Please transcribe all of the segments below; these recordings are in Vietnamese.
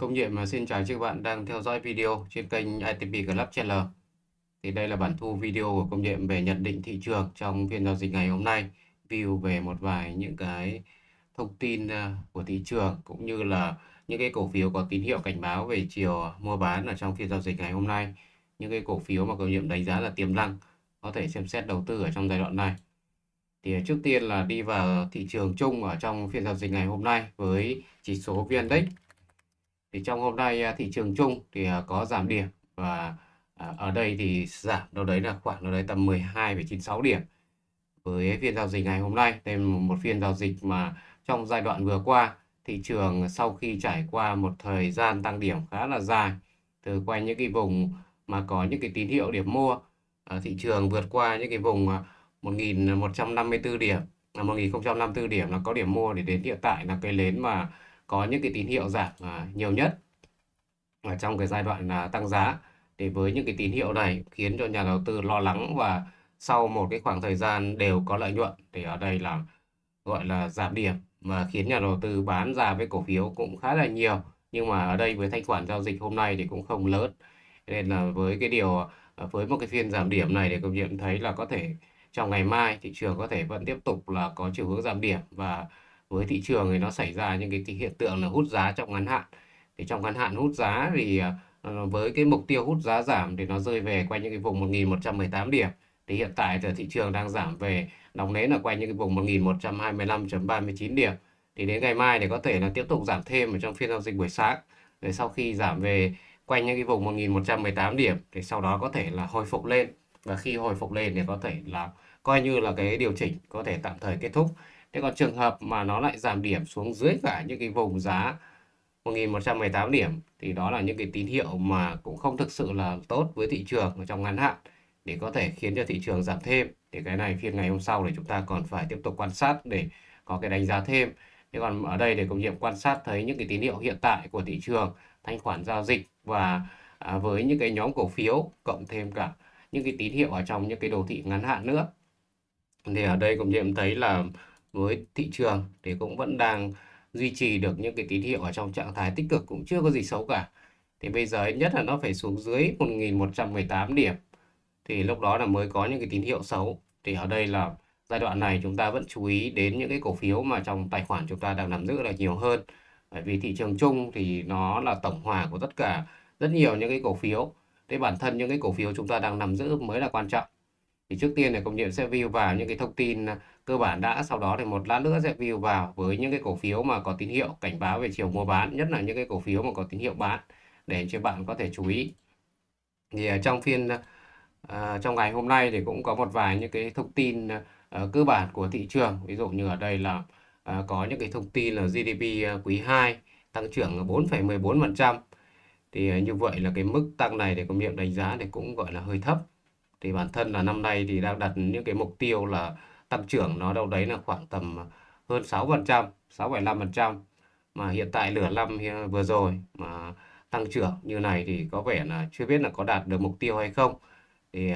Công Nhiệm xin chào các bạn đang theo dõi video trên kênh ITP Club Channel. Thì đây là bản thu video của Công Nhiệm về nhận định thị trường trong phiên giao dịch ngày hôm nay, view về một vài những cái thông tin ờ, của thị trường cũng như là những cái cổ phiếu có tín hiệu cảnh báo về chiều mua bán ở trong phiên giao dịch ngày hôm nay. Những cái cổ phiếu mà Công Nhiệm đánh giá là tiềm năng có thể xem xét đầu tư ở trong giai đoạn này. Thì trước tiên là đi vào thị trường chung ở trong phiên giao dịch ngày hôm nay với chỉ số VN-Index thì trong hôm nay à, thị trường chung thì à, có giảm điểm và à, ở đây thì giảm đâu đấy là khoảng đâu đấy tầm 12,96 điểm với phiên giao dịch ngày hôm nay đây là một phiên giao dịch mà trong giai đoạn vừa qua thị trường sau khi trải qua một thời gian tăng điểm khá là dài từ quanh những cái vùng mà có những cái tín hiệu điểm mua thị trường vượt qua những cái vùng 1154 điểm là 1054 điểm là có điểm mua để đến hiện tại là cái nến mà có những cái tín hiệu giảm à, nhiều nhất ở trong cái giai đoạn à, tăng giá thì với những cái tín hiệu này khiến cho nhà đầu tư lo lắng và sau một cái khoảng thời gian đều có lợi nhuận thì ở đây là gọi là giảm điểm mà khiến nhà đầu tư bán ra với cổ phiếu cũng khá là nhiều nhưng mà ở đây với thanh khoản giao dịch hôm nay thì cũng không lớn nên là với cái điều à, với một cái phiên giảm điểm này thì công nhận thấy là có thể trong ngày mai thị trường có thể vẫn tiếp tục là có chiều hướng giảm điểm và với thị trường thì nó xảy ra những cái hiện tượng là hút giá trong ngắn hạn thì trong ngắn hạn hút giá thì ờ, với cái mục tiêu hút giá giảm thì nó rơi về quanh những cái vùng 1118 điểm thì hiện tại thì thị trường đang giảm về đóng nến là quanh những cái vùng 1125.39 điểm thì đến ngày mai thì có thể là tiếp tục giảm thêm ở trong phiên giao dịch buổi sáng để sau khi giảm về quanh những cái vùng 1118 điểm thì sau đó có thể là hồi phục lên và khi hồi phục lên thì có thể là coi như là cái điều chỉnh có thể tạm thời kết thúc thế còn trường hợp mà nó lại giảm điểm xuống dưới cả những cái vùng giá 1118 điểm thì đó là những cái tín hiệu mà cũng không thực sự là tốt với thị trường ở trong ngắn hạn để có thể khiến cho thị trường giảm thêm thì cái này phiên ngày hôm sau thì chúng ta còn phải tiếp tục quan sát để có cái đánh giá thêm thế còn ở đây để công nhiệm quan sát thấy những cái tín hiệu hiện tại của thị trường thanh khoản giao dịch và à, với những cái nhóm cổ phiếu cộng thêm cả những cái tín hiệu ở trong những cái đồ thị ngắn hạn nữa thì ở đây công nhiệm thấy là với thị trường thì cũng vẫn đang duy trì được những cái tín hiệu ở trong trạng thái tích cực cũng chưa có gì xấu cả thì bây giờ nhất là nó phải xuống dưới 1118 điểm thì lúc đó là mới có những cái tín hiệu xấu thì ở đây là giai đoạn này chúng ta vẫn chú ý đến những cái cổ phiếu mà trong tài khoản chúng ta đang nắm giữ là nhiều hơn bởi vì thị trường chung thì nó là tổng hòa của tất cả rất nhiều những cái cổ phiếu thế bản thân những cái cổ phiếu chúng ta đang nắm giữ mới là quan trọng thì trước tiên là công nhận sẽ view vào những cái thông tin à, cơ bản đã sau đó thì một lát nữa sẽ view vào với những cái cổ phiếu mà có tín hiệu cảnh báo về chiều mua bán nhất là những cái cổ phiếu mà có tín hiệu bán để cho bạn có thể chú ý thì à, trong phiên à, à, trong ngày hôm nay thì cũng có một vài những cái thông tin à, cơ bản của thị trường ví dụ như ở đây là à, có những cái thông tin là GDP quý 2 tăng trưởng 4,14% thì như vậy là cái mức tăng này để công nghiệp đánh giá thì cũng gọi là hơi thấp thì bản thân là năm nay thì đang đặt những cái mục tiêu là tăng trưởng nó đâu đấy là khoảng tầm hơn 6%, trăm mà hiện tại nửa năm vừa rồi mà tăng trưởng như này thì có vẻ là chưa biết là có đạt được mục tiêu hay không. Thì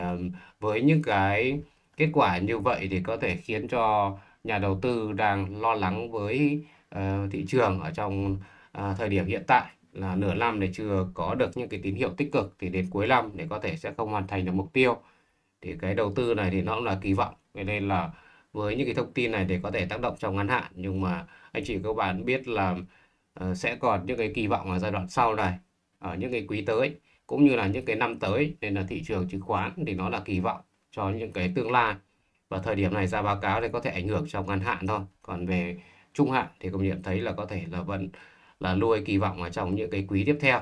với những cái kết quả như vậy thì có thể khiến cho nhà đầu tư đang lo lắng với uh, thị trường ở trong uh, thời điểm hiện tại là nửa năm này chưa có được những cái tín hiệu tích cực thì đến cuối năm để có thể sẽ không hoàn thành được mục tiêu thì cái đầu tư này thì nó cũng là kỳ vọng vậy nên là với những cái thông tin này để có thể tác động trong ngắn hạn nhưng mà anh chị các bạn biết là uh, sẽ còn những cái kỳ vọng ở giai đoạn sau này ở những cái quý tới cũng như là những cái năm tới nên là thị trường chứng khoán thì nó là kỳ vọng cho những cái tương lai và thời điểm này ra báo cáo thì có thể ảnh hưởng trong ngắn hạn thôi còn về trung hạn thì công nhận thấy là có thể là vẫn là nuôi kỳ vọng ở trong những cái quý tiếp theo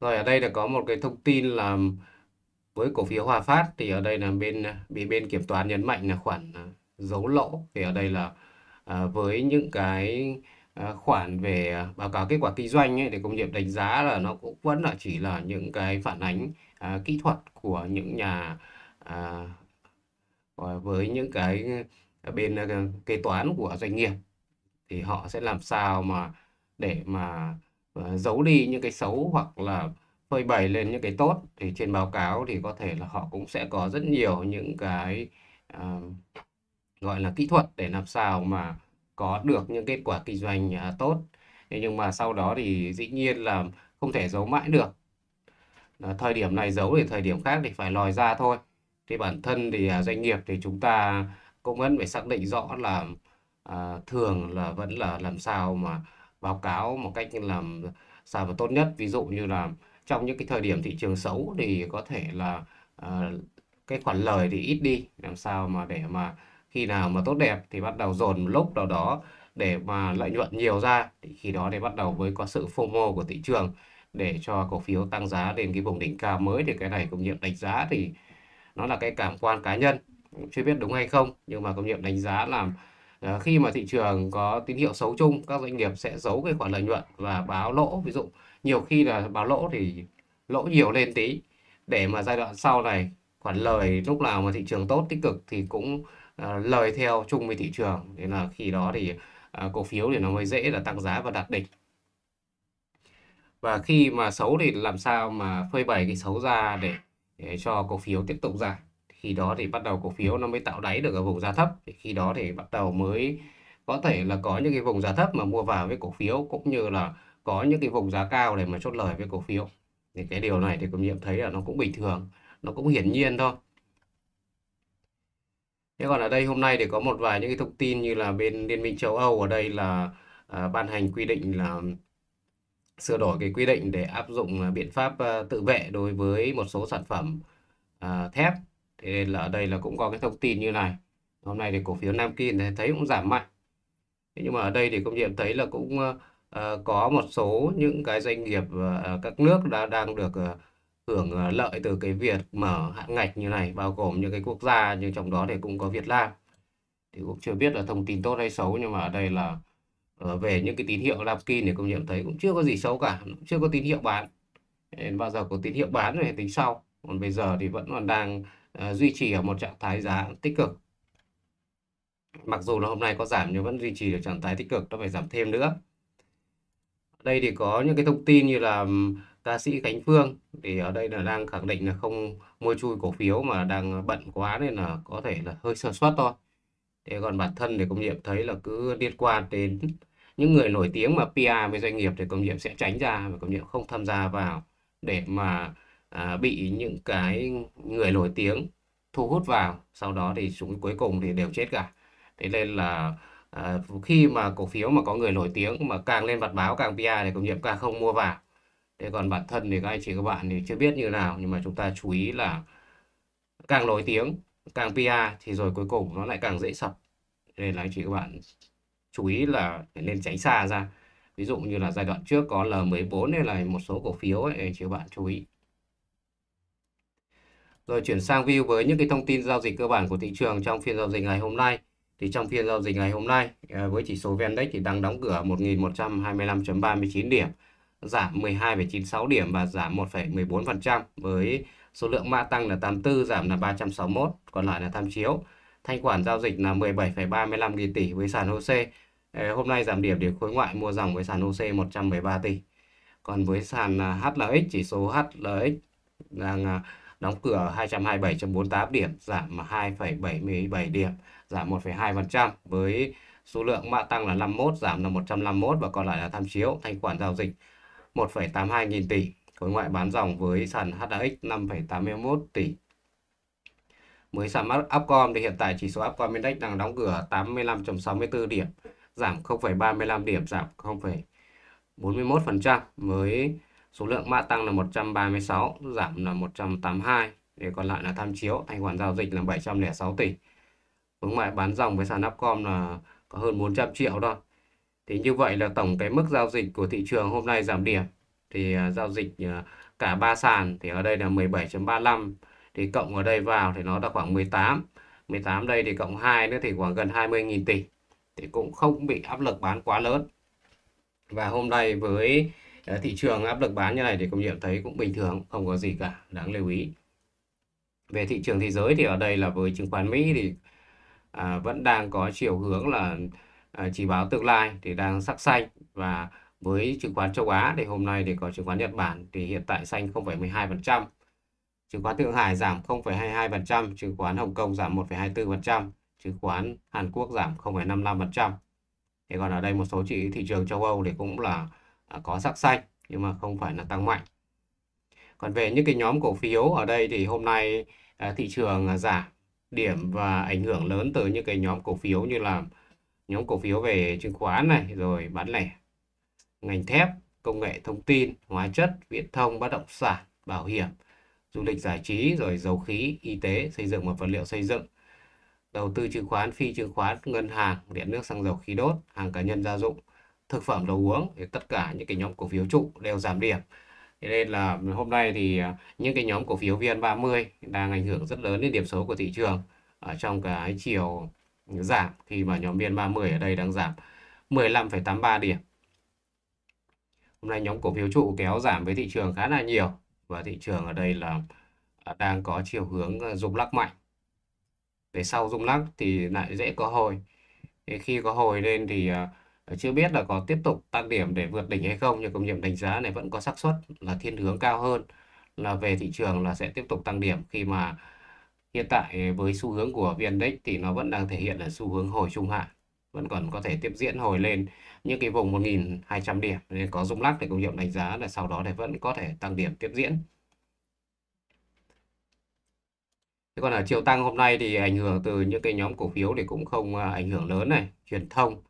rồi ở đây là có một cái thông tin là với cổ phiếu Hòa Phát thì ở đây là bên bị bên kiểm toán nhấn mạnh là khoản à, giấu lỗ thì ở đây là à, với những cái à, khoản về báo cáo kết quả kinh doanh ấy, thì công nghiệp đánh giá là nó cũng vẫn là chỉ là những cái phản ánh kỹ thuật của những nhà với những cái bên kế toán của doanh nghiệp thì họ sẽ làm sao mà để mà giấu đi những cái xấu hoặc là phơi bày lên những cái tốt thì trên báo cáo thì có thể là họ cũng sẽ có rất nhiều những cái uh, gọi là kỹ thuật để làm sao mà có được những kết quả kinh doanh uh, tốt thế nhưng mà sau đó thì dĩ nhiên là không thể giấu mãi được uh, thời điểm này giấu thì thời điểm khác thì phải lòi ra thôi thì bản thân thì uh, doanh nghiệp thì chúng ta cũng vẫn phải xác định rõ là uh, thường là vẫn là làm sao mà báo cáo một cách làm sao mà tốt nhất ví dụ như là trong những cái thời điểm thị ừ. trường xấu thì có thể là uh, cái khoản lời thì ít đi làm sao mà để mà khi nào mà tốt đẹp thì bắt đầu dồn một lúc nào đó để mà lợi nhuận nhiều ra thì khi đó để bắt đầu với có sự FOMO của thị trường để cho cổ phiếu tăng giá lên cái vùng đỉnh cao mới thì cái này công nhiệm đánh giá thì nó là cái cảm quan cá nhân chưa biết đúng hay không nhưng mà công nhiệm đánh giá là uh, ờ, khi mà thị trường có tín hiệu xấu chung các doanh nghiệp sẽ giấu cái khoản lợi nhuận và báo lỗ ví dụ nhiều khi là báo lỗ thì lỗ nhiều lên tí để mà giai đoạn sau này khoản lời lúc nào mà thị trường tốt tích cực thì cũng uh, lời theo chung với thị trường nên là khi đó thì uh, cổ phiếu thì nó mới dễ là tăng giá và đạt đỉnh và khi mà xấu thì làm sao mà phơi bày cái xấu ra để, để cho cổ phiếu tiếp tục giảm khi đó thì bắt đầu cổ phiếu nó mới tạo đáy được ở vùng giá thấp thì khi đó thì bắt đầu mới có thể là có những cái vùng giá thấp mà mua vào với cổ phiếu cũng như là có những cái vùng giá cao để mà chốt lời với cổ phiếu thì cái điều này thì công nhiệm thấy là nó cũng bình thường nó cũng hiển nhiên thôi thế còn ở đây hôm nay thì có một vài những cái thông tin như là bên liên minh châu âu ở đây là à, ban hành quy định là sửa đổi cái quy định để áp dụng à, biện pháp à, tự vệ đối với một số sản phẩm à, thép thế nên là ở đây là cũng có cái thông tin như này hôm nay thì cổ phiếu Nam Kim thấy cũng giảm mạnh thế nhưng mà ở đây thì công nhiệm thấy là cũng à, Ờ, có một số những cái doanh nghiệp ờ, các nước đã đang được ờ, hưởng lợi từ cái việc mở hạn ngạch như này bao gồm những cái quốc gia như trong đó thì cũng có Việt Nam thì cũng chưa biết là thông tin tốt hay xấu nhưng mà ở đây là về những cái tín hiệu Lapkin thì công nhận thấy cũng chưa có gì xấu cả chưa có tín hiệu bán nên bao giờ có tín hiệu bán thì tính sau còn bây giờ thì vẫn còn đang uh, duy trì ở một trạng thái giá tích cực mặc dù là hôm nay có giảm nhưng vẫn duy trì được trạng thái tích cực nó phải giảm thêm nữa đây thì có những cái thông tin như là ca sĩ Khánh Phương thì ở đây là đang khẳng định là không mua chui cổ phiếu mà đang bận quá nên là có thể là hơi sơ suất thôi thế còn bản thân thì công nghiệp thấy là cứ liên quan đến những người nổi tiếng mà PR với doanh nghiệp thì công nghiệp sẽ tránh ra và công nghiệp không tham gia vào để mà à, bị những cái người nổi tiếng thu hút vào sau đó thì chúng cuối cùng thì đều chết cả thế nên là à, khi mà cổ phiếu mà có người nổi tiếng mà càng lên mặt báo càng PR thì công nghiệp càng không mua vào thế còn bản thân thì các anh chị các bạn thì chưa biết như nào nhưng mà chúng ta chú ý là càng nổi tiếng càng PR thì rồi cuối cùng nó lại càng dễ sập nên là anh chị các bạn chú ý là phải nên tránh xa ra ví dụ như là giai đoạn trước có L14 hay là một số cổ phiếu ấy, anh chị các bạn chú ý rồi chuyển sang view với những cái thông tin giao dịch cơ bản của thị trường trong phiên giao dịch ngày hôm nay thì trong phiên giao dịch ngày hôm nay à, với chỉ số VN-Index thì đang đóng cửa 1.125.39 điểm giảm 12,96 điểm và giảm 1,14% với số lượng mã tăng là 84 giảm là 361 còn lại là tham chiếu thanh khoản giao dịch là 17,35 nghìn tỷ với sàn HOSE à, hôm nay giảm điểm để khối ngoại mua dòng với sàn HOSE 113 tỷ còn với sàn à, HLX chỉ số HLX đang đóng cửa 227.48 điểm giảm 2,77 điểm giảm 1,2% với số lượng mã tăng là 51 giảm là 151 và còn lại là tham chiếu thanh khoản giao dịch 1,82 nghìn tỷ khối ngoại bán dòng với sàn HDX 5,81 tỷ mới sàn mắt Upcom thì hiện tại chỉ số Upcom Index đang đóng cửa 85.64 điểm giảm 0,35 điểm giảm 0,41% với số lượng mã tăng là 136 giảm là 182 để còn lại là tham chiếu thanh khoản giao dịch là 706 tỷ hướng ngoại bán dòng với sàn Upcom là có hơn 400 triệu thôi thì như vậy là tổng cái mức giao dịch của thị trường hôm nay giảm điểm thì à, giao dịch à, cả ba sàn thì ở đây là 17.35 thì cộng ở đây vào thì nó là khoảng 18 18 đây thì cộng 2 nữa thì khoảng gần 20.000 tỷ thì cũng không bị áp lực bán quá lớn và hôm nay với à, thị trường áp lực bán như này thì công nhận thấy cũng bình thường không có gì cả đáng lưu ý về thị trường thế giới thì ở đây là với chứng khoán Mỹ thì à, vẫn đang có chiều hướng là à, chỉ báo tương lai thì đang sắc xanh và với chứng khoán châu Á thì hôm nay thì có chứng khoán Nhật Bản thì hiện tại xanh 0,12%, chứng khoán Thượng Hải giảm 0,22%, chứng khoán Hồng Kông giảm 1,24%, chứng khoán Hàn Quốc giảm 0,55%. Thì còn ở đây một số chỉ thị trường châu Âu thì cũng là à, có sắc xanh nhưng mà không phải là tăng mạnh. Còn về những cái nhóm cổ phiếu ở đây thì hôm nay à, thị trường à, giảm điểm và ảnh hưởng lớn từ những cái nhóm cổ phiếu như là nhóm cổ phiếu về chứng khoán này rồi bán lẻ ngành thép công nghệ thông tin hóa chất viễn thông bất động sản bảo hiểm du lịch giải trí rồi dầu khí y tế xây dựng và vật liệu xây dựng đầu tư chứng khoán phi chứng khoán ngân hàng điện nước xăng dầu khí đốt hàng cá nhân gia dụng thực phẩm đồ uống thì tất cả những cái nhóm cổ phiếu trụ đều giảm điểm Thế nên là hôm nay thì à, những cái nhóm cổ phiếu VN30 đang ảnh hưởng rất lớn đến điểm số của thị trường ở trong cái chiều giảm khi mà nhóm VN30 ở đây đang giảm 15,83 điểm. Hôm nay nhóm cổ phiếu trụ kéo giảm với thị trường khá là nhiều và thị trường ở đây là à, đang có chiều hướng à, rung lắc mạnh. Về sau rung lắc thì lại dễ có hồi. Thế khi có hồi lên thì chưa biết là có tiếp tục tăng điểm để vượt đỉnh hay không nhưng công nghiệp đánh giá này vẫn có xác suất là thiên hướng cao hơn là về thị trường là sẽ tiếp tục tăng điểm khi mà hiện tại với xu hướng của vn index thì nó vẫn đang thể hiện là xu hướng hồi trung hạn vẫn còn có thể tiếp diễn hồi lên những cái vùng 1.200 điểm nên có rung lắc thì công nghiệp đánh giá là sau đó thì vẫn có thể tăng điểm tiếp diễn Thế còn ở chiều tăng hôm nay thì ảnh hưởng từ những cái nhóm cổ phiếu thì cũng không à, ảnh hưởng lớn này truyền thông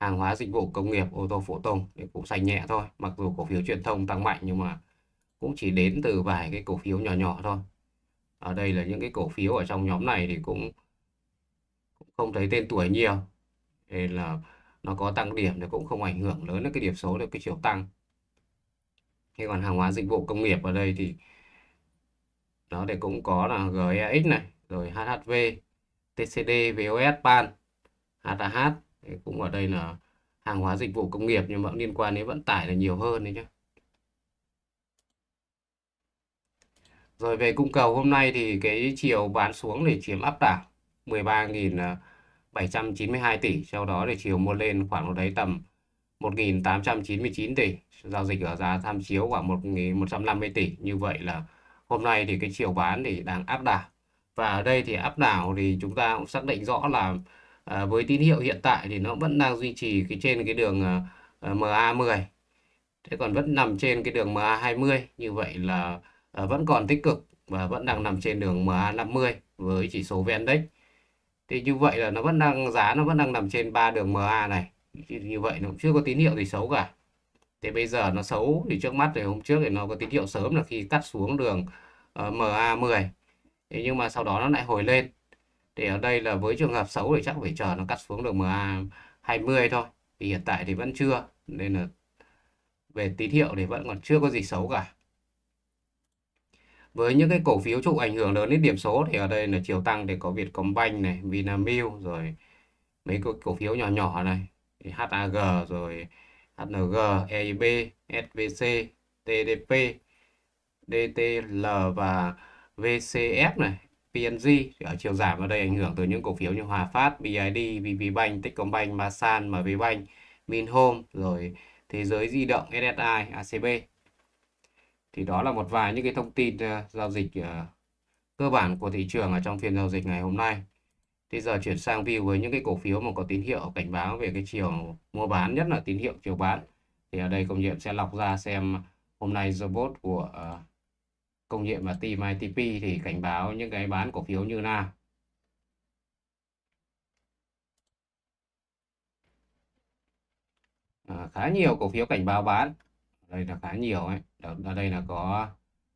hàng hóa dịch vụ công nghiệp ô tô phổ thông thì cũng xanh nhẹ thôi mặc dù cổ phiếu truyền thông tăng mạnh nhưng mà cũng chỉ đến từ vài cái cổ phiếu nhỏ nhỏ thôi ở đây là những cái cổ phiếu ở trong nhóm này thì cũng, cũng không thấy tên tuổi nhiều nên là nó có tăng điểm thì cũng không ảnh hưởng lớn đến cái điểm số được cái chiều tăng thế còn hàng hóa dịch vụ công nghiệp ở đây thì đó thì cũng có là GEX này rồi HHV TCD VOS PAN HH Thế cũng ở đây là hàng hóa dịch vụ công nghiệp nhưng mà liên quan đến vận tải là nhiều hơn đấy nhé. Rồi về cung cầu hôm nay thì cái chiều bán xuống để chiếm áp đảo 13.792 tỷ, sau đó thì chiều mua lên khoảng đấy tầm 1.899 tỷ, giao dịch ở giá tham chiếu khoảng 1.150 tỷ. Như vậy là hôm nay thì cái chiều bán thì đang áp đảo. Và ở đây thì áp đảo thì chúng ta cũng xác định rõ là à, với tín hiệu hiện tại thì nó vẫn đang duy trì cái trên cái đường à, ờ, ờ, MA10 thế còn vẫn nằm trên cái đường MA20 như vậy là à, vẫn còn tích cực và vẫn đang nằm trên đường MA50 với chỉ số VN-Index thì như vậy là nó vẫn đang giá nó vẫn đang nằm trên ba đường MA này như vậy nó cũng chưa có tín hiệu gì xấu cả thế bây giờ nó xấu thì trước mắt thì hôm trước thì nó có tín hiệu sớm là khi cắt xuống đường uh, MA10 thế nhưng mà sau đó nó lại hồi lên thì ở đây là với trường hợp xấu thì chắc phải chờ nó cắt xuống được MA 20 thôi vì hiện tại thì vẫn chưa nên là về tín hiệu thì vẫn còn chưa có gì xấu cả với những cái cổ phiếu chịu ảnh hưởng lớn đến điểm số thì ở đây là chiều tăng thì có Vietcombank này Vinamilk rồi mấy cái cổ phiếu nhỏ nhỏ này HAG rồi HNG EIB SVC TDP DTL và VCF này PNG thì ở chiều giảm ở đây ảnh hưởng từ những cổ phiếu như Hòa Phát, BID, VPBank, Techcombank, Masan, MVBank, Minhome rồi Thế giới di động SSI, ACB. Thì đó là một vài những cái thông tin ờ, giao dịch ờ, cơ bản của thị trường ở trong phiên giao dịch ngày hôm nay. Thì giờ chuyển sang view với những cái cổ phiếu mà có tín hiệu cảnh báo về cái chiều mua bán nhất là tín hiệu chiều bán. Thì ở đây công nhiệm sẽ lọc ra xem hôm nay robot của ờ, công nhiệm và team ITP thì cảnh báo những cái bán cổ phiếu như nào à, khá nhiều cổ phiếu cảnh báo bán đây là khá nhiều ấy ở đây là có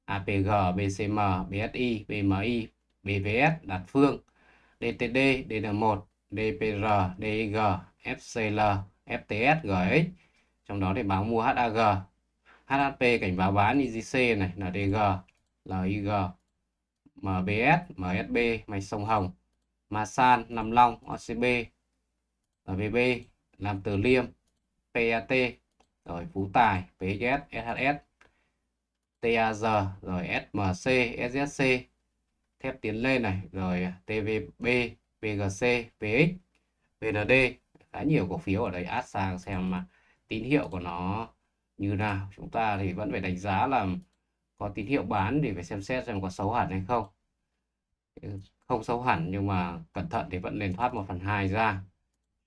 APG, BCM, BSI, BMI, BVS, Đạt Phương, DTD, DN1, DPR, DG, FCL, FTS, GX. Trong đó thì báo mua HAG, HHP cảnh báo bán IGC này là DG, LIG, MBS, MSB, Mạch Sông Hồng, Masan, Nam Long, OCB, LVB, Nam Từ Liêm, PAT, rồi Phú Tài, PHS, SHS, TAG, rồi SMC, SSC, thép tiến lên này, rồi TVB, VGC, PX, VND, khá nhiều cổ phiếu ở đây át sang xem mà tín hiệu của nó như nào. Chúng ta thì vẫn phải đánh giá là có tín hiệu bán thì phải xem xét xem có xấu hẳn hay không ừ, không xấu hẳn nhưng mà cẩn thận thì vẫn nên thoát một phần hai ra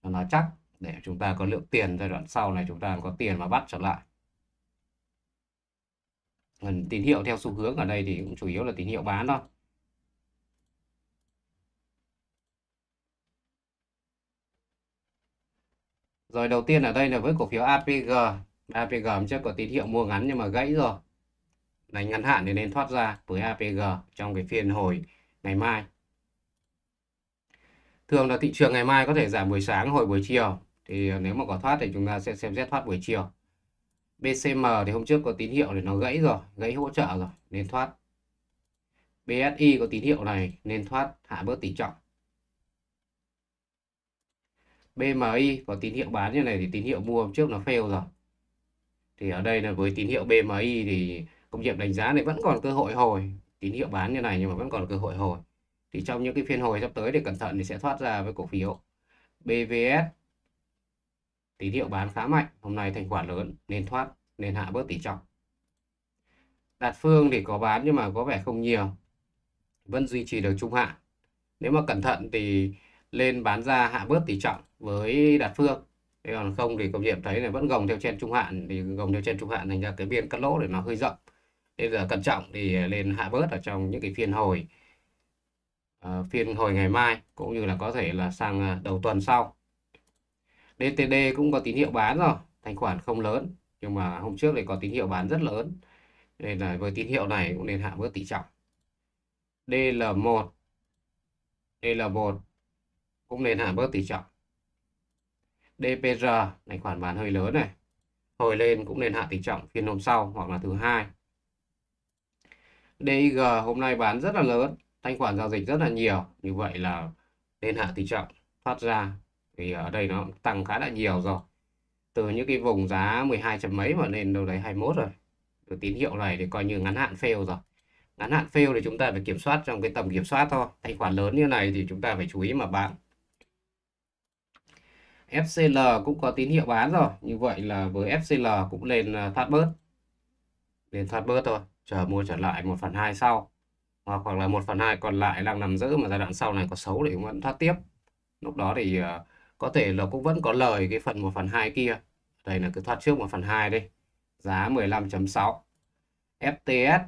cho nó chắc để chúng ta có lượng tiền giai đoạn sau này chúng ta có tiền mà bắt trở lại Còn tín hiệu theo xu hướng ở đây thì cũng chủ yếu là tín hiệu bán thôi rồi đầu tiên ở đây là với cổ phiếu APG APG hôm trước có tín hiệu mua ngắn nhưng mà gãy rồi này ngắn hạn thì nên thoát ra với APG trong cái phiên hồi ngày mai thường là thị trường ngày mai có thể giảm buổi sáng hồi buổi chiều thì nếu mà có thoát thì chúng ta sẽ xem xét thoát buổi chiều BCM thì hôm trước có tín hiệu để nó gãy rồi gãy hỗ trợ rồi nên thoát BSI có tín hiệu này nên thoát hạ bớt tỷ trọng BMI có tín hiệu bán như này thì tín hiệu mua hôm trước nó fail rồi thì ở đây là với tín hiệu BMI thì công nghiệp đánh giá này vẫn còn cơ hội hồi tín hiệu bán như này nhưng mà vẫn còn cơ hội hồi thì trong những cái phiên hồi sắp tới thì cẩn thận thì sẽ thoát ra với cổ phiếu BVS tín hiệu bán khá mạnh hôm nay thành quả lớn nên thoát nên hạ bớt tỷ trọng đạt phương thì có bán nhưng mà có vẻ không nhiều vẫn duy trì được trung hạn nếu mà cẩn thận thì lên bán ra hạ bớt tỷ trọng với đạt phương còn không thì công nghiệp thấy là vẫn gồng theo trên trung hạn thì gồng theo trên trung hạn thành ra cái biên cắt lỗ để nó hơi rộng bây giờ cẩn trọng thì lên hạ bớt ở trong những cái phiên hồi uh, phiên hồi ngày mai cũng như là có thể là sang ờ, đầu tuần sau DTD cũng có tín hiệu bán rồi thanh khoản không lớn nhưng mà hôm trước thì có tín hiệu bán rất lớn nên là với tín hiệu này cũng nên hạ bớt tỷ trọng DL1 DL1 cũng nên hạ bớt tỷ trọng DPR này khoản bán hơi lớn này hồi lên cũng nên hạ tỷ trọng phiên hôm sau hoặc là thứ hai DIG hôm nay bán rất là lớn thanh khoản giao dịch rất là nhiều như vậy là nên hạ tỷ trọng thoát ra thì ở đây nó tăng khá là nhiều rồi từ những cái vùng giá 12 chấm mấy mà lên đâu đấy 21 rồi từ tín hiệu này thì coi như ngắn hạn fail rồi ngắn hạn fail thì chúng ta phải kiểm soát trong cái tầm kiểm soát thôi thanh khoản lớn như này thì chúng ta phải chú ý mà bán FCL cũng có tín hiệu bán rồi như vậy là với FCL cũng lên ờ, thoát bớt lên thoát bớt thôi chờ mua trở lại 1 phần 2 sau hoặc, hoặc là 1 phần 2 còn lại đang nằm giữ mà giai đoạn sau này có xấu thì vẫn thoát tiếp lúc đó thì uh, có thể là cũng vẫn có lời cái phần 1 phần 2 kia đây là cứ thoát trước 1 phần 2 đi giá 15.6 FTS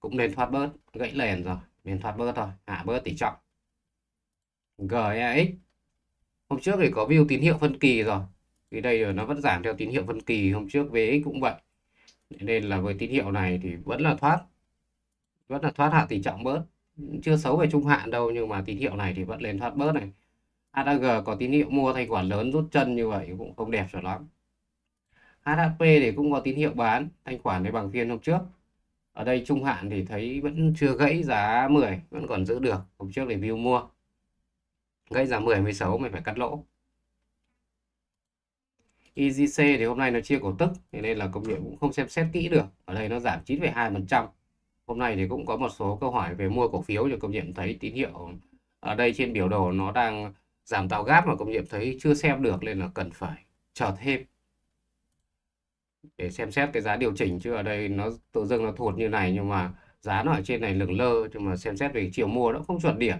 cũng nên thoát bớt gãy lền rồi nên thoát bớt thôi hạ bớt tỷ trọng GEX hôm trước thì có view tín hiệu phân kỳ rồi thì đây nó vẫn giảm theo tín hiệu phân kỳ hôm trước VX cũng vậy nên là với tín hiệu này thì vẫn là thoát vẫn là thoát hạ tỷ trọng bớt chưa xấu về trung hạn đâu nhưng mà tín hiệu này thì vẫn lên thoát bớt này HAG có tín hiệu mua thanh khoản lớn rút chân như vậy cũng không đẹp cho lắm HHP thì cũng có tín hiệu bán thanh khoản này bằng phiên hôm trước ở đây trung hạn thì thấy vẫn chưa gãy giá 10 vẫn còn giữ được hôm trước view mua gãy giá 10 16 mình phải cắt lỗ IGC e thì hôm nay nó chia cổ tức thế nên là công nhiệm cũng không xem xét kỹ được ở đây nó giảm 9,2% hôm nay thì cũng có một số câu hỏi về mua cổ phiếu cho công nhiệm thấy tín hiệu ở đây trên biểu đồ nó đang giảm tạo gáp mà công nhiệm thấy chưa xem được nên là cần phải chờ thêm để xem xét cái giá điều chỉnh chứ ở đây nó tự dưng nó thụt như này nhưng mà giá nó ở trên này lửng lơ nhưng mà xem xét về chiều mua nó không chuẩn điểm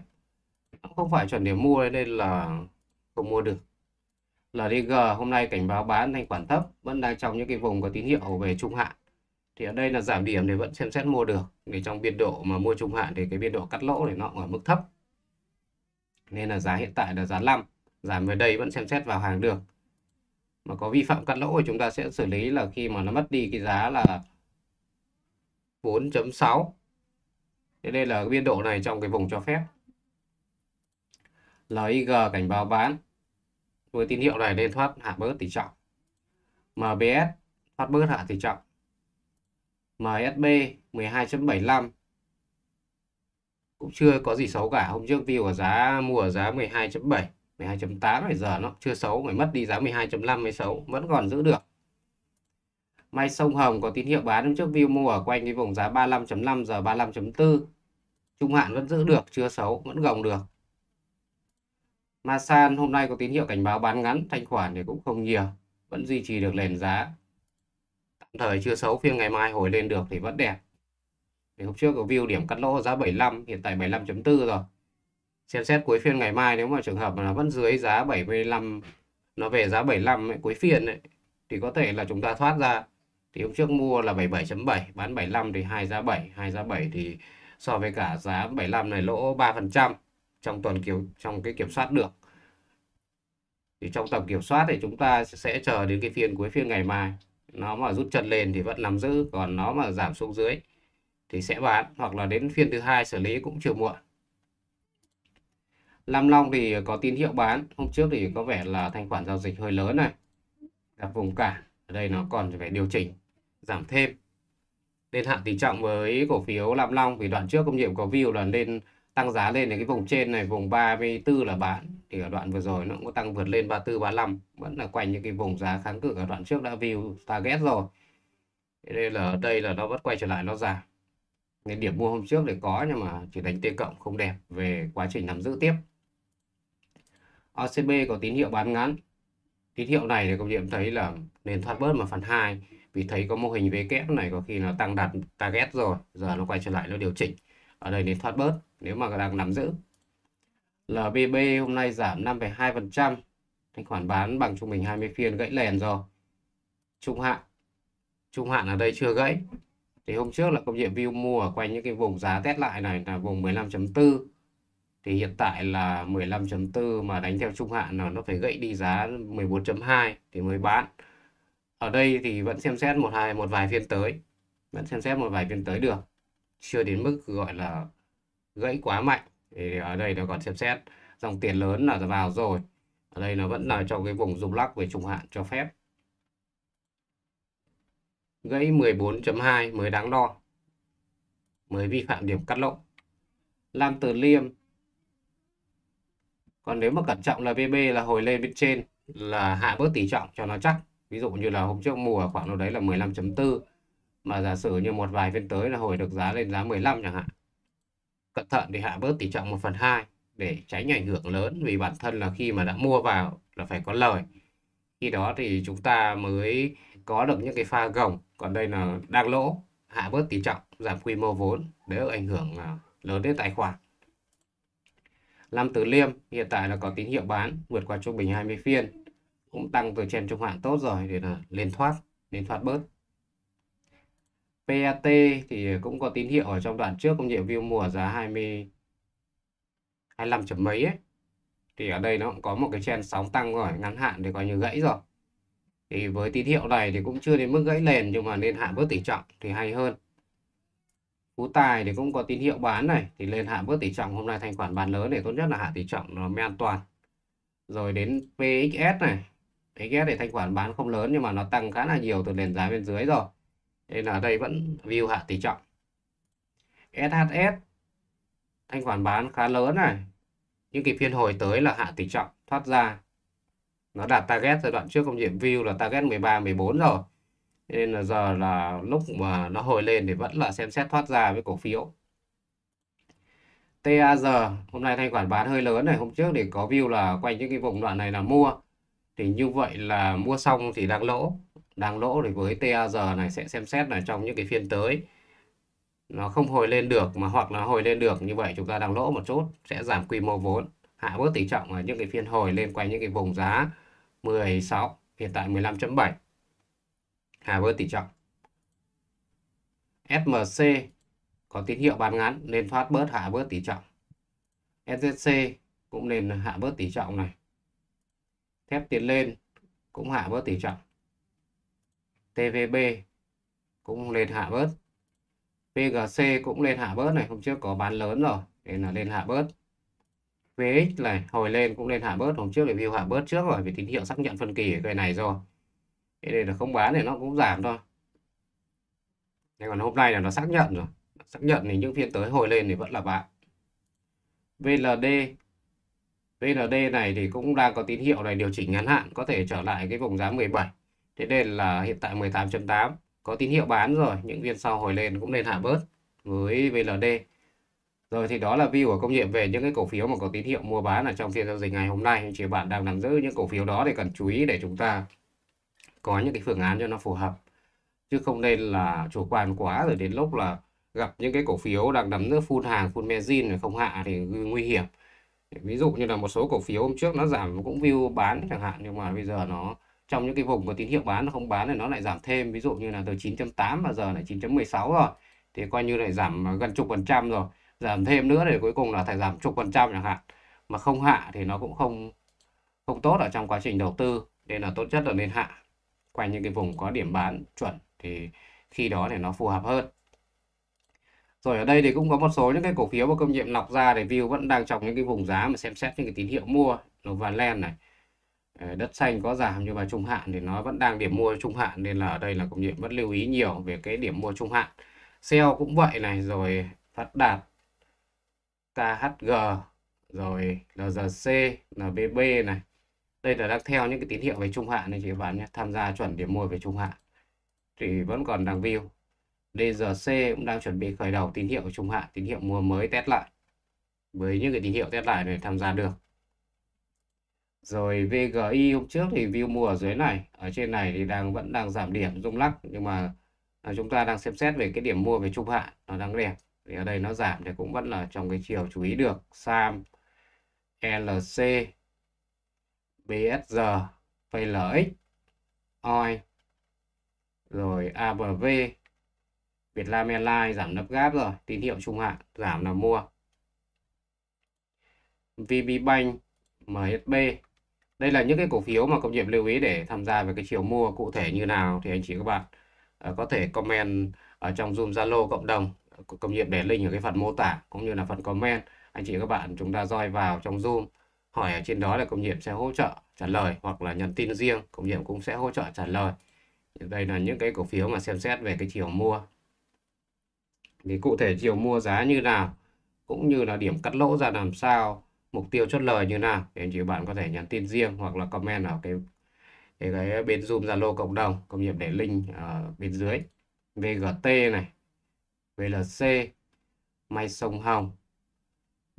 nó không phải chuẩn điểm mua nên là không mua được LDG hôm nay cảnh báo bán thanh khoản thấp vẫn đang trong những cái vùng có tín hiệu về trung hạn thì ở đây là giảm điểm để vẫn xem xét mua được để trong biên độ mà mua trung hạn thì cái biên độ cắt lỗ thì nó ở mức thấp nên là giá hiện tại là giá 5 giảm về đây vẫn xem xét vào hàng được mà có vi phạm cắt lỗ thì chúng ta sẽ xử lý là khi mà nó mất đi cái giá là 4.6 thế đây là biên độ này trong cái vùng cho phép LIG cảnh báo bán với tín hiệu này lên thoát hạ bớt tỷ trọng MBS thoát bớt hạ tỷ trọng MSB 12.75 cũng chưa có gì xấu cả hôm trước view của giá mua ở giá 12.7 12.8 bây giờ nó chưa xấu phải mất đi giá 12.5 mới xấu vẫn còn giữ được May sông Hồng có tín hiệu bán hôm trước view mua ở quanh cái vùng giá 35.5 giờ 35.4 trung hạn vẫn giữ được chưa xấu vẫn gồng được Masan hôm nay có tín hiệu cảnh báo bán ngắn, thanh khoản thì cũng không nhiều, vẫn duy trì được nền giá. Tạm thời chưa xấu, phiên ngày mai hồi lên được thì vẫn đẹp. Thì hôm trước có view điểm cắt lỗ giá 75, hiện tại 75.4 rồi. Xem xét cuối phiên ngày mai nếu mà trường hợp là vẫn dưới giá 75, nó về giá 75 ấy, cuối phiên ấy, thì có thể là chúng ta thoát ra. Thì hôm trước mua là 77.7, bán 75 thì hai giá 7, hai giá 7 thì so với cả giá 75 này lỗ 3% trong tuần kiểu trong cái kiểm soát được thì trong tầm kiểm soát thì chúng ta sẽ chờ đến cái phiên cuối phiên ngày mai nó mà rút chân lên thì vẫn nắm giữ còn nó mà giảm xuống dưới thì sẽ bán hoặc là đến phiên thứ hai xử lý cũng chưa muộn Lam Long thì có tín hiệu bán hôm trước thì có vẻ là thanh khoản giao dịch hơi lớn này gặp vùng cả ở đây nó còn phải điều chỉnh giảm thêm nên hạn tỷ trọng với cổ phiếu Lam Long vì đoạn trước công nghiệp có view là lên tăng giá lên đến cái vùng trên này vùng 34 là bán thì ở đoạn vừa rồi nó cũng có tăng vượt lên 34 35 vẫn là quanh những cái vùng giá kháng cự ở đoạn trước đã view target rồi nên là ở đây là nó vẫn quay trở lại nó giảm nên điểm mua hôm trước thì có nhưng mà chỉ đánh tiêu cộng không đẹp về quá trình nắm giữ tiếp OCB có tín hiệu bán ngắn tín hiệu này thì công điểm thấy là nên thoát bớt mà phần 2 vì thấy có mô hình V kép này có khi nó tăng đặt target rồi giờ nó quay trở lại nó điều chỉnh ở đây để thoát bớt nếu mà đang nắm giữ LBB hôm nay giảm 5,2% thanh khoản bán bằng trung bình 20 phiên gãy lèn rồi trung hạn trung hạn ở đây chưa gãy thì hôm trước là công nghiệp view mua ở quanh những cái vùng giá test lại này là vùng 15.4 thì hiện tại là 15.4 mà đánh theo trung hạn là nó phải gãy đi giá 14.2 thì mới bán ở đây thì vẫn xem xét một hai một vài phiên tới vẫn xem xét một vài phiên tới được chưa đến mức gọi là gãy quá mạnh thì ở đây nó còn xem xét dòng tiền lớn là vào rồi ở đây nó vẫn là trong cái vùng rung lắc về trung hạn cho phép gãy 14.2 mới đáng đo mới vi phạm điểm cắt lỗ Lam Từ Liêm còn nếu mà cẩn trọng là VB là hồi lên bên trên là hạ bớt tỷ trọng cho nó chắc ví dụ như là hôm trước mùa khoảng đâu đấy là 15.4 mà giả sử như một vài phiên tới là hồi được giá lên giá 15 chẳng hạn cẩn thận thì hạ bớt tỷ trọng 1 phần 2 để tránh ảnh hưởng lớn vì bản thân là khi mà đã mua vào là phải có lời khi đó thì chúng ta mới có được những cái pha gồng còn đây là đang lỗ hạ bớt tỷ trọng giảm quy mô vốn đỡ ảnh hưởng à, lớn đến tài khoản Lam Tứ Liêm hiện tại là có tín hiệu bán vượt qua trung bình 20 phiên cũng tăng từ trên trung hạn tốt rồi để là lên thoát lên thoát bớt PAT thì cũng có tín hiệu ở trong đoạn trước công nghệ view mùa giá 20 25 chấm mấy ấy. Thì ở đây nó cũng có một cái chen sóng tăng rồi, ngắn hạn thì coi như gãy rồi. Thì với tín hiệu này thì cũng chưa đến mức gãy nền nhưng mà nên hạ bước tỷ trọng thì hay hơn. Phú Tài thì cũng có tín hiệu bán này thì lên hạ bước tỷ trọng hôm nay thanh khoản bán lớn để tốt nhất là hạ tỷ trọng nó mới an toàn. Rồi đến PXS này, PXS thì thanh khoản bán không lớn nhưng mà nó tăng khá là nhiều từ nền giá bên dưới rồi nên là ở đây vẫn view hạ tỷ trọng SHS thanh khoản bán khá lớn này những kỳ phiên hồi tới là hạ tỷ trọng thoát ra nó đạt target giai đoạn trước công điểm view là target 13 14 rồi nên là giờ là lúc mà nó hồi lên thì vẫn là xem xét thoát ra với cổ phiếu TAG hôm nay thanh khoản bán hơi lớn này hôm trước thì có view là quanh những cái vùng đoạn này là mua thì như vậy là mua xong thì đang lỗ đang lỗ thì với TAR này sẽ xem xét là trong những cái phiên tới nó không hồi lên được mà hoặc là hồi lên được như vậy chúng ta đang lỗ một chút sẽ giảm quy mô vốn hạ bớt tỷ trọng ở những cái phiên hồi lên quanh những cái vùng giá 16 hiện tại 15.7 hạ bớt tỷ trọng SMC có tín hiệu bán ngắn nên thoát bớt hạ bớt tỷ trọng SSC cũng nên hạ bớt tỷ trọng này thép tiến lên cũng hạ bớt tỷ trọng TVB cũng lên hạ bớt PGC cũng lên hạ bớt này hôm trước có bán lớn rồi nên là lên hạ bớt VX này hồi lên cũng lên hạ bớt hôm trước là review hạ bớt trước rồi vì tín hiệu xác nhận phân kỳ ở cây này rồi thế nên là không bán thì nó cũng giảm thôi thế còn hôm nay là nó xác nhận rồi xác nhận thì những phiên tới hồi lên thì vẫn là bạn VLD VLD này thì cũng đang có tín hiệu này điều chỉnh ngắn hạn có thể trở lại cái vùng giá 17 thế nên là hiện tại 18.8 có tín hiệu bán rồi những viên sau hồi lên cũng nên hạ bớt với VLD rồi thì đó là view của công nghiệp về những cái cổ phiếu mà có tín hiệu mua bán ở trong phiên giao dịch ngày hôm nay chỉ bạn đang nắm giữ những cổ phiếu đó thì cần chú ý để chúng ta có những cái phương án cho nó phù hợp chứ không nên là chủ quan quá rồi đến lúc là gặp những cái cổ phiếu đang nắm giữ full hàng full margin rồi không hạ thì nguy hiểm ví dụ như là một số cổ phiếu hôm trước nó giảm cũng view bán chẳng hạn nhưng mà bây giờ nó trong những cái vùng có tín hiệu bán nó không bán thì nó lại giảm thêm ví dụ như là từ 9.8 mà giờ lại 9.16 rồi thì coi như lại giảm gần chục phần trăm rồi giảm thêm nữa để cuối cùng là phải giảm chục phần trăm chẳng hạn mà không hạ thì nó cũng không không tốt ở trong quá trình đầu tư nên là tốt nhất là nên hạ quanh những cái vùng có điểm bán chuẩn thì khi đó thì nó phù hợp hơn rồi ở đây thì cũng có một số những cái cổ phiếu mà công nhiệm lọc ra để view vẫn đang trong những cái vùng giá mà xem xét những cái tín hiệu mua nó và len này Ờ, đất xanh có giảm nhưng mà trung hạn thì nó vẫn đang điểm mua trung hạn nên là ở đây là công nhiệm vẫn lưu ý nhiều về cái điểm mua trung hạn sell cũng vậy này rồi phát đạt KHG rồi LGC NBB này đây là đang theo những cái tín hiệu về trung hạn này chị các bạn nhé tham gia chuẩn điểm mua về trung hạn thì vẫn còn đang view DGC cũng đang chuẩn bị khởi đầu tín hiệu trung hạn tín hiệu mua mới test lại với những cái tín hiệu test lại này tham gia được rồi VGI hôm trước thì view mua ở dưới này ở trên này thì đang vẫn đang giảm điểm rung lắc nhưng mà à, chúng ta đang xem xét về cái điểm mua về trung hạn nó đang đẹp thì ở đây nó giảm thì cũng vẫn là trong cái chiều chú ý được SAM LC BSG PLX OI rồi ABV Vietnam Airlines giảm nấp gáp rồi tín hiệu trung hạn giảm là mua VB Bank MSB đây là những cái cổ phiếu mà công nhiệm lưu ý để tham gia về cái chiều mua cụ thể như nào thì anh chị các bạn ờ, có thể comment ở trong Zoom Zalo cộng đồng công nhiệm để link ở cái phần mô tả cũng như là phần comment anh chị các bạn chúng ta roi vào trong Zoom hỏi ở trên đó là công nhiệm sẽ hỗ trợ trả lời hoặc là nhắn tin riêng công nhiệm cũng sẽ hỗ trợ trả lời đây là những cái cổ phiếu mà xem xét về cái chiều mua thì cụ thể chiều mua giá như nào cũng như là điểm cắt lỗ ra làm sao mục tiêu chốt lời như nào thì anh chị bạn có thể nhắn tin riêng hoặc là comment ở cái cái, cái bên Zoom Zalo cộng đồng công nghiệp để link ở bên dưới VGT này VLC may sông Hồng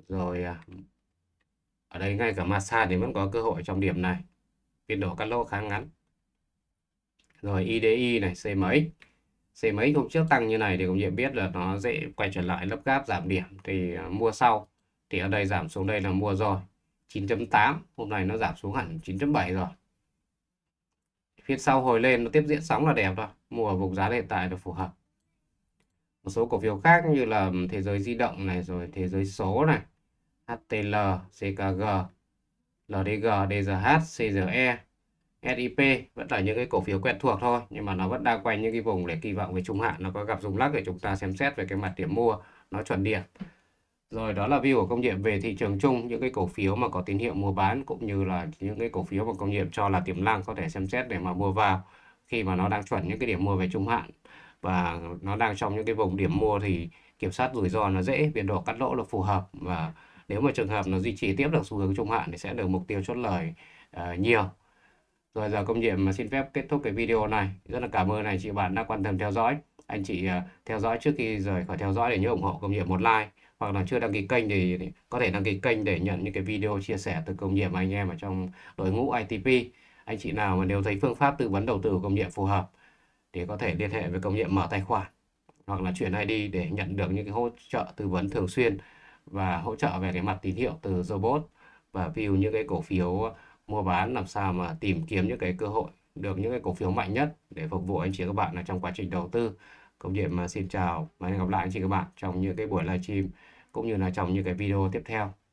rồi à, ở đây ngay cả massage thì vẫn có cơ hội trong điểm này biên độ cắt lỗ khá ngắn rồi IDI này CMX CMX hôm trước tăng như này thì cũng nhận biết là nó dễ quay trở lại lấp gáp giảm điểm thì à, mua sau thì ở đây giảm xuống đây là mua rồi 9.8 hôm nay nó giảm xuống hẳn 9.7 rồi phía sau hồi lên nó tiếp diễn sóng là đẹp thôi mua ở vùng giá hiện tại là phù hợp một số cổ phiếu khác như là thế giới di động này rồi thế giới số này HTL CKG LDG DGH CGE SIP vẫn là những cái cổ phiếu quen thuộc thôi nhưng mà nó vẫn đang quanh những cái vùng để kỳ vọng về trung hạn nó có gặp rung lắc để chúng ta xem xét về cái mặt điểm mua nó chuẩn điện rồi đó là view của công nghiệp về thị trường chung, những cái cổ phiếu mà có tín hiệu mua bán cũng như là những cái cổ phiếu mà công nghiệp cho là tiềm năng có thể xem xét để mà mua vào khi mà nó đang chuẩn những cái điểm mua về trung hạn và nó đang trong những cái vùng điểm mua thì kiểm soát rủi ro nó dễ, biên độ cắt lỗ là phù hợp và nếu mà trường hợp nó duy trì tiếp được xu hướng trung hạn thì sẽ được mục tiêu chốt lời uh, nhiều. Rồi giờ công nhiệm xin phép kết thúc cái video này. Rất là cảm ơn anh chị bạn đã quan tâm theo dõi. Anh chị uh, theo dõi trước khi rời khỏi theo dõi để nhớ ủng hộ công nghiệp một like hoặc là chưa đăng ký kênh thì, có thể đăng ký kênh để nhận những cái video chia sẻ từ công nghiệp anh em ở trong đội ngũ ITP anh chị nào mà nếu thấy phương pháp tư vấn đầu tư của công nghiệp phù hợp thì có thể liên hệ với công nghiệp mở tài khoản hoặc là chuyển ID để nhận được những cái hỗ trợ tư vấn thường xuyên và hỗ trợ về cái mặt tín hiệu từ robot và view những cái cổ phiếu mua bán làm sao mà tìm kiếm những cái cơ hội được những cái cổ phiếu mạnh nhất để phục vụ anh chị các bạn là trong quá trình đầu tư Công Điểm xin chào và hẹn gặp lại anh chị các bạn trong những cái buổi livestream cũng như là trong những cái video tiếp theo.